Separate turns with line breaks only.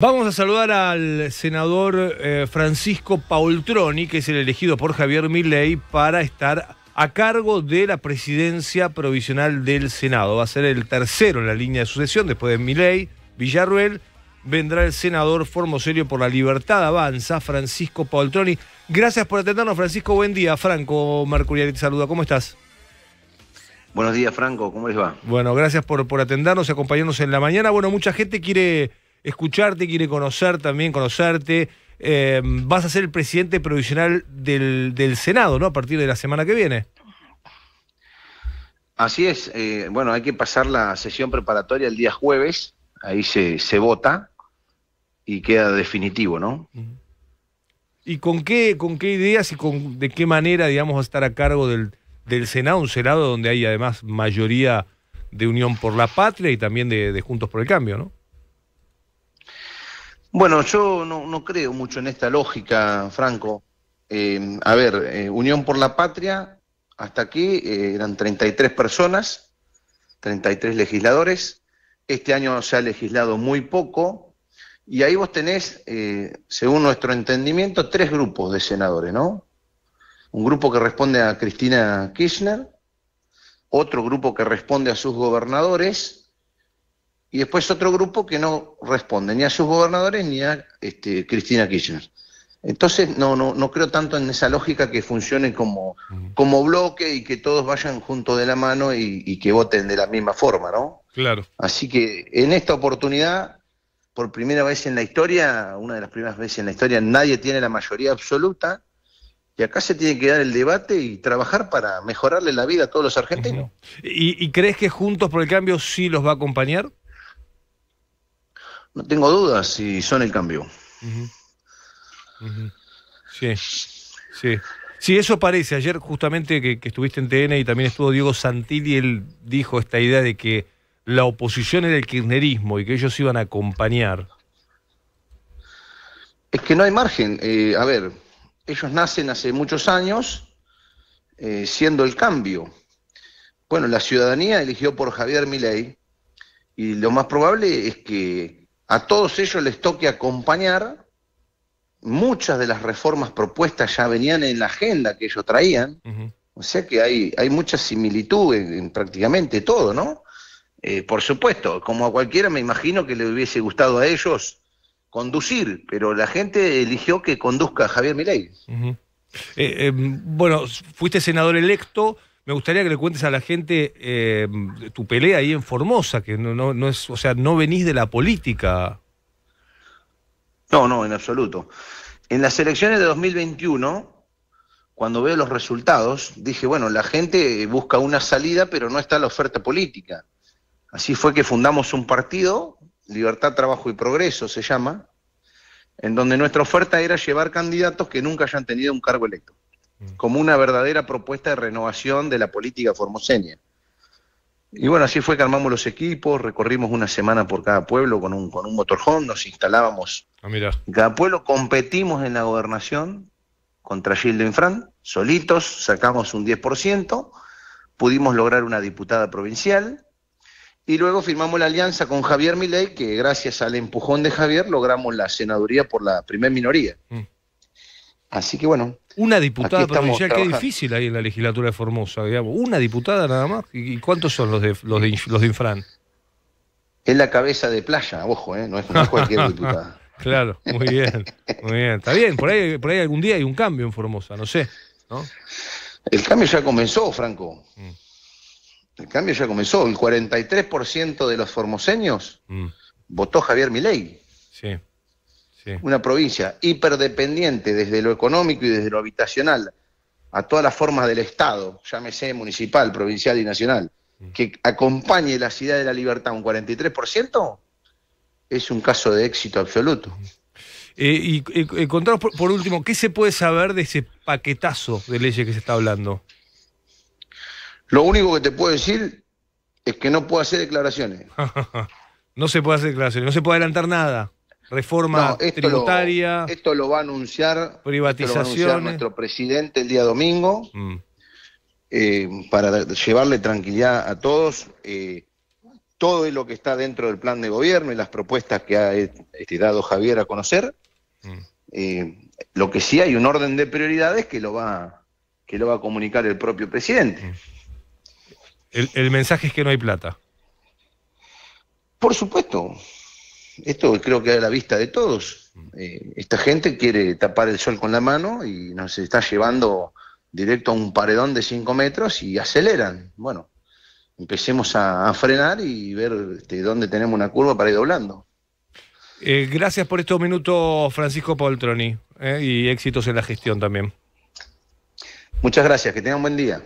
Vamos a saludar al senador eh, Francisco Paultroni, que es el elegido por Javier Milei para estar a cargo de la presidencia provisional del Senado. Va a ser el tercero en la línea de sucesión, después de Milei, Villarruel, vendrá el senador Formoserio por la Libertad Avanza, Francisco Paultroni. Gracias por atendernos, Francisco. Buen día. Franco Mercurial te saluda. ¿Cómo estás?
Buenos días, Franco. ¿Cómo les
va? Bueno, gracias por, por atendernos y acompañarnos en la mañana. Bueno, mucha gente quiere escucharte, quiere conocer también, conocerte. Eh, vas a ser el presidente provisional del, del, Senado, ¿no? A partir de la semana que viene. Así es.
Eh, bueno, hay que pasar la sesión preparatoria el día jueves. Ahí se, se vota y queda definitivo, ¿no?
¿Y con qué, con qué ideas y con de qué manera, digamos, a estar a cargo del, del Senado? Un Senado donde hay además mayoría de Unión por la Patria y también de, de Juntos por el Cambio, ¿no?
Bueno, yo no, creo mucho en esta lógica, Franco. Eh, a ver, eh, Unión por la Patria, hasta aquí eh, eran 33 personas, 33 legisladores. Este año se ha legislado muy poco. Y ahí vos tenés, según nuestro entendimiento, tres grupos de senadores, ¿no? Un grupo que responde a Cristina Kirchner, otro grupo que responde a sus gobernadores y después otro grupo que no responde ni a sus gobernadores ni a este, Cristina Kirchner. Entonces no, no, no creo tanto en esa lógica que funcione como, como bloque y que todos vayan junto de la mano y, que voten de la misma forma, ¿no? Claro. Así que en esta oportunidad, por primera vez en la historia, una de las primeras veces en la historia, nadie tiene la mayoría absoluta. Y acá se tiene que dar el debate y trabajar para mejorarle la vida a todos los argentinos.
¿Y, y crees que Juntos por el Cambio sí los va a acompañar?
no tengo dudas si son el cambio.
Sí, sí. Sí, eso parece. Ayer justamente que, estuviste en TN y también estuvo Diego Santilli, él dijo esta idea de que la oposición era el kirchnerismo y que ellos iban a acompañar.
Es que no hay margen. Eh, a ver, ellos nacen hace muchos años eh, siendo el cambio. Bueno, la ciudadanía eligió por Javier Milei y lo más probable es que a todos ellos les toque acompañar muchas de las reformas propuestas ya venían en la agenda que ellos traían, o sea que hay, hay mucha similitud en, prácticamente todo, ¿no? Eh, por supuesto, como a cualquiera me imagino que le hubiese gustado a ellos conducir, pero la gente eligió que conduzca a Javier Milei.
Eh, eh, bueno, fuiste senador electo, me gustaría que le cuentes a la gente eh, tu pelea ahí en Formosa, que es, o sea, no venís de la política.
No, no, en absoluto. En las elecciones de 2021, cuando veo los resultados, dije, bueno, la gente busca una salida, pero no está la oferta política. Así fue que fundamos un partido, Libertad, Trabajo y Progreso se llama, en donde nuestra oferta era llevar candidatos que nunca hayan tenido un cargo electo. Mm. como una verdadera propuesta de renovación de la política formoseña. Y bueno, así fue que armamos los equipos, recorrimos una semana por cada pueblo con un, con un motorjón, nos instalábamos ah, en cada pueblo, competimos en la gobernación contra Gildo Infran, solitos, sacamos un 10%, pudimos lograr una diputada provincial, y luego firmamos la alianza con Javier Milei, que gracias al empujón de Javier logramos la senaduría por la primer minoría. Mm. Así que
bueno. Una diputada provincial, qué difícil ahí en la legislatura de Formosa, digamos. Una diputada nada más. ¿Y cuántos son los de, los de, los Infran?
Es la cabeza de playa, ojo, ¿eh? no, es, cualquier diputada.
claro, muy bien, muy bien. Está bien, por ahí, por ahí algún día hay un cambio en Formosa, no sé. ¿no?
El cambio ya comenzó, Franco. Mm. El cambio ya comenzó. El 43% de los formoseños mm. votó Javier Milei. Sí una provincia hiperdependiente desde lo económico y desde lo habitacional a todas las formas del Estado, llámese municipal, provincial y nacional, mm. que acompañe la ciudad de la libertad un 43%, es un caso de éxito absoluto.
Mm. Eh, y, contanos por, último, ¿qué se puede saber de ese paquetazo de leyes que se está hablando? Lo único que te puedo decir
es que no puedo hacer declaraciones.
no se puede hacer declaraciones, no se puede adelantar nada reforma tributaria.
esto lo va a anunciar, privatización nuestro presidente el día domingo mm. eh, para llevarle tranquilidad a todos. Eh, todo lo que está dentro del plan de gobierno y las propuestas que ha este, dado Javier a conocer. Mm. Eh, lo que sí hay un orden de prioridades que lo va, que lo va a comunicar el propio presidente. Mm.
El, el mensaje es que no hay plata. Por supuesto,
esto creo que a la vista de todos. Mm. Eh, esta gente quiere tapar el sol con la mano y nos está llevando directo a un paredón de 5 metros y aceleran. Bueno, empecemos a, frenar y ver este, dónde tenemos una curva para ir doblando.
Eh, gracias por estos minutos, Francisco Poltroni, eh, y éxitos en la gestión también.
Muchas gracias, que tengan un buen día.